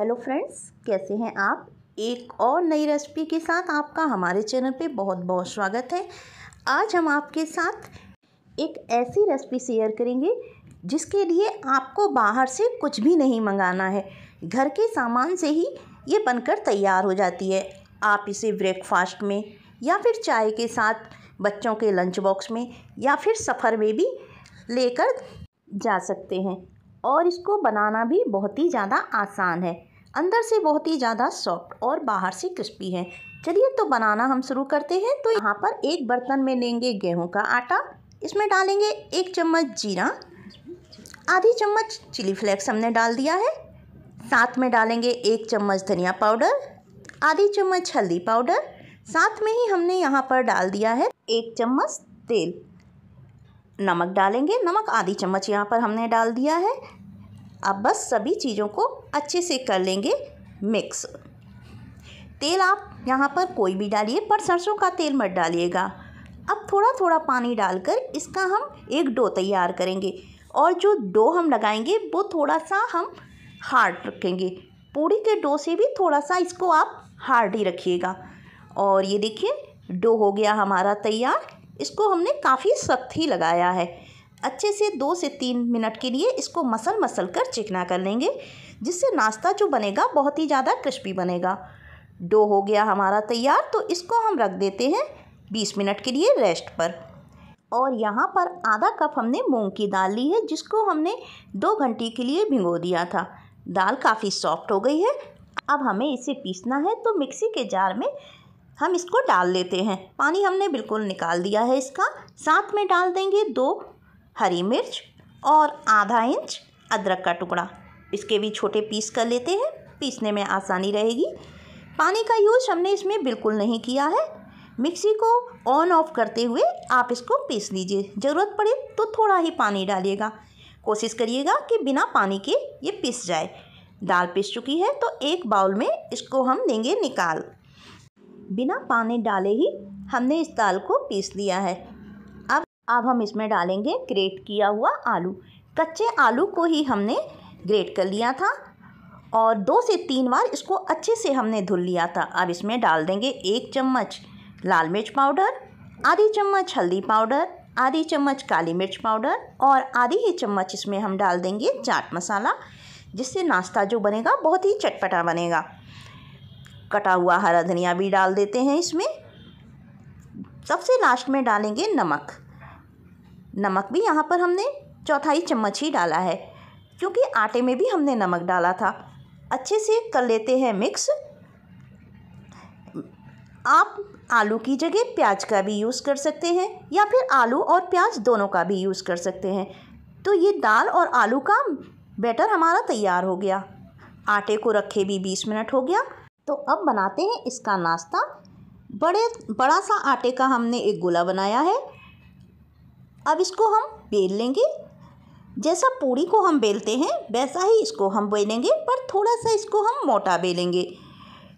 hello friends कैसे हैं आप एक और नई रेसिपी के साथ आपका हमारे चैनल पे बहुत बहुत स्वागत है आज हम आपके साथ एक ऐसी रेसिपी शेयर करेंगे जिसके लिए आपको बाहर से कुछ भी नहीं मंगाना है घर के सामान से ही ये बनकर तैयार हो जाती है आप इसे ब्रेकफास्ट में या फिर चाय के साथ बच्चों के लंच बॉक्स में या फिर सफ़र में भी लेकर जा सकते हैं और इसको बनाना भी बहुत ही ज़्यादा आसान है अंदर से बहुत ही ज़्यादा सॉफ्ट और बाहर से क्रिस्पी है चलिए तो बनाना हम शुरू करते हैं तो यहाँ पर एक बर्तन में लेंगे गेहूं का आटा इसमें डालेंगे एक चम्मच जीरा आधी चम्मच चिली फ्लेक्स हमने डाल दिया है साथ में डालेंगे एक चम्मच धनिया पाउडर आधी चम्मच हल्दी पाउडर साथ में ही हमने यहाँ पर डाल दिया है एक चम्मच तेल नमक डालेंगे नमक आधी चम्मच यहाँ पर हमने डाल दिया है अब बस सभी चीज़ों को अच्छे से कर लेंगे मिक्स तेल आप यहाँ पर कोई भी डालिए पर सरसों का तेल मत डालिएगा अब थोड़ा थोड़ा पानी डालकर इसका हम एक डो तैयार करेंगे और जो डो हम लगाएंगे वो थोड़ा सा हम हार्ड रखेंगे पूड़ी के डो से भी थोड़ा सा इसको आप हार्ड ही रखिएगा और ये देखिए डो हो गया हमारा तैयार इसको हमने काफ़ी सख्त ही लगाया है अच्छे से दो से तीन मिनट के लिए इसको मसल मसल कर चिकना कर लेंगे जिससे नाश्ता जो बनेगा बहुत ही ज़्यादा क्रिस्पी बनेगा डो हो गया हमारा तैयार तो इसको हम रख देते हैं बीस मिनट के लिए रेस्ट पर और यहाँ पर आधा कप हमने मूंग की दाल ली है जिसको हमने दो घंटे के लिए भिगो दिया था दाल काफ़ी सॉफ्ट हो गई है अब हमें इसे पीसना है तो मिक्सी के जार में हम इसको डाल लेते हैं पानी हमने बिल्कुल निकाल दिया है इसका साथ में डाल देंगे दो हरी मिर्च और आधा इंच अदरक का टुकड़ा इसके भी छोटे पीस कर लेते हैं पीसने में आसानी रहेगी पानी का यूज़ हमने इसमें बिल्कुल नहीं किया है मिक्सी को ऑन ऑफ करते हुए आप इसको पीस लीजिए ज़रूरत पड़े तो थोड़ा ही पानी डालिएगा कोशिश करिएगा कि बिना पानी के ये पीस जाए दाल पिस चुकी है तो एक बाउल में इसको हम देंगे निकाल बिना पानी डाले ही हमने इस दाल को पीस लिया है अब अब हम इसमें डालेंगे ग्रेट किया हुआ आलू कच्चे आलू को ही हमने ग्रेट कर लिया था और दो से तीन बार इसको अच्छे से हमने धुल लिया था अब इसमें डाल देंगे एक चम्मच लाल मिर्च पाउडर आधी चम्मच हल्दी पाउडर आधी चम्मच काली मिर्च पाउडर और आधी ही चम्मच इसमें हम डाल देंगे चाट मसाला जिससे नाश्ता जो बनेगा बहुत ही चटपटा बनेगा कटा हुआ हरा धनिया भी डाल देते हैं इसमें सबसे लास्ट में डालेंगे नमक नमक भी यहाँ पर हमने चौथाई चम्मच ही डाला है क्योंकि आटे में भी हमने नमक डाला था अच्छे से कर लेते हैं मिक्स आप आलू की जगह प्याज का भी यूज़ कर सकते हैं या फिर आलू और प्याज दोनों का भी यूज़ कर सकते हैं तो ये दाल और आलू का बैटर हमारा तैयार हो गया आटे को रखे भी बीस मिनट हो गया तो अब बनाते हैं इसका नाश्ता बड़े बड़ा सा आटे का हमने एक गोला बनाया है अब इसको हम बेल लेंगे जैसा पूड़ी को हम बेलते हैं वैसा ही इसको हम बेलेंगे पर थोड़ा सा इसको हम मोटा बेलेंगे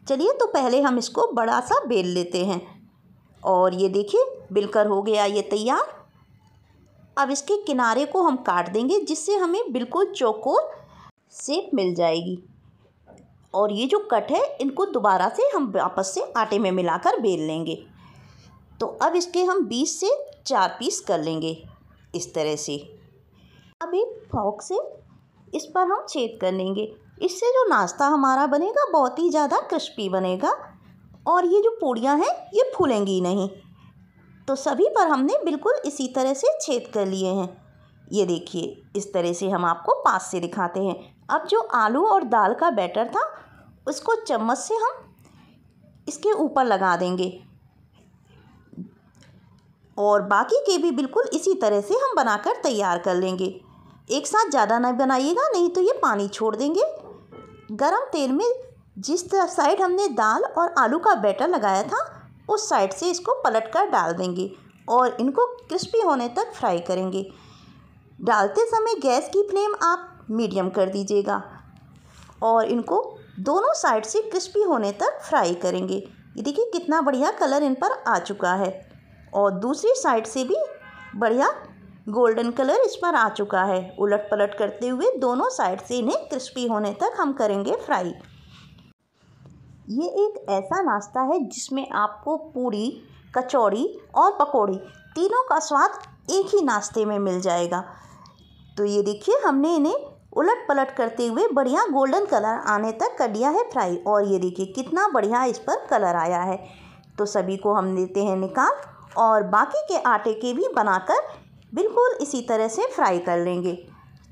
चलिए तो पहले हम इसको बड़ा सा बेल लेते हैं और ये देखिए बिलकर हो गया ये तैयार अब इसके किनारे को हम काट देंगे जिससे हमें बिल्कुल चौकोर सेप मिल जाएगी और ये जो कट है इनको दोबारा से हम वापस से आटे में मिलाकर बेल लेंगे तो अब इसके हम बीस से चार पीस कर लेंगे इस तरह से फॉक से इस पर हम छेद कर लेंगे इससे जो नाश्ता हमारा बनेगा बहुत ही ज़्यादा क्रिस्पी बनेगा और ये जो पूड़ियाँ हैं ये फूलेंगी नहीं तो सभी पर हमने बिल्कुल इसी तरह से छेद कर लिए हैं ये देखिए इस तरह से हम आपको पास से दिखाते हैं अब जो आलू और दाल का बैटर था उसको चम्मच से हम इसके ऊपर लगा देंगे और बाकी के भी बिल्कुल इसी तरह से हम बनाकर तैयार कर लेंगे एक साथ ज़्यादा ना बनाइएगा नहीं तो ये पानी छोड़ देंगे गरम तेल में जिस साइड हमने दाल और आलू का बैटर लगाया था उस साइड से इसको पलट कर डाल देंगे और इनको क्रिस्पी होने तक फ्राई करेंगे डालते समय गैस की फ्लेम आप मीडियम कर दीजिएगा और इनको दोनों साइड से क्रिस्पी होने तक फ्राई करेंगे ये देखिए कितना बढ़िया कलर इन पर आ चुका है और दूसरी साइड से भी बढ़िया गोल्डन कलर इस पर आ चुका है उलट पलट करते हुए दोनों साइड से इन्हें क्रिस्पी होने तक हम करेंगे फ्राई ये एक ऐसा नाश्ता है जिसमें आपको पूरी कचौड़ी और पकौड़ी तीनों का स्वाद एक ही नाश्ते में मिल जाएगा तो ये देखिए हमने इन्हें उलट पलट करते हुए बढ़िया गोल्डन कलर आने तक कर लिया है फ्राई और ये देखिए कितना बढ़िया इस पर कलर आया है तो सभी को हम देते हैं निकाल और बाकी के आटे के भी बनाकर बिल्कुल इसी तरह से फ्राई कर लेंगे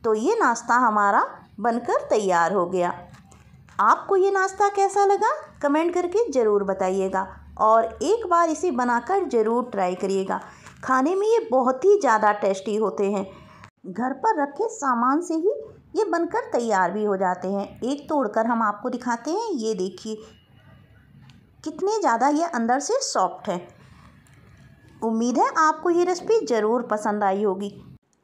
तो ये नाश्ता हमारा बनकर तैयार हो गया आपको ये नाश्ता कैसा लगा कमेंट करके ज़रूर बताइएगा और एक बार इसे बनाकर ज़रूर ट्राई करिएगा खाने में ये बहुत ही ज़्यादा टेस्टी होते हैं घर पर रखे सामान से ही ये बनकर तैयार भी हो जाते हैं एक तोड़कर हम आपको दिखाते हैं ये देखिए कितने ज़्यादा ये अंदर से सॉफ्ट हैं उम्मीद है आपको ये रेसिपी ज़रूर पसंद आई होगी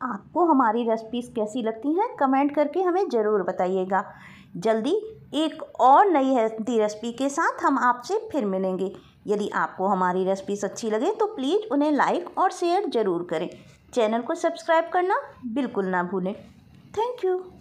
आपको हमारी रेसिपीज़ कैसी लगती हैं कमेंट करके हमें ज़रूर बताइएगा जल्दी एक और नई हेल्थी रेसिपी के साथ हम आपसे फिर मिलेंगे यदि आपको हमारी रेसिपीज़ अच्छी लगे तो प्लीज़ उन्हें लाइक और शेयर ज़रूर करें चैनल को सब्सक्राइब करना बिल्कुल ना भूलें थैंक यू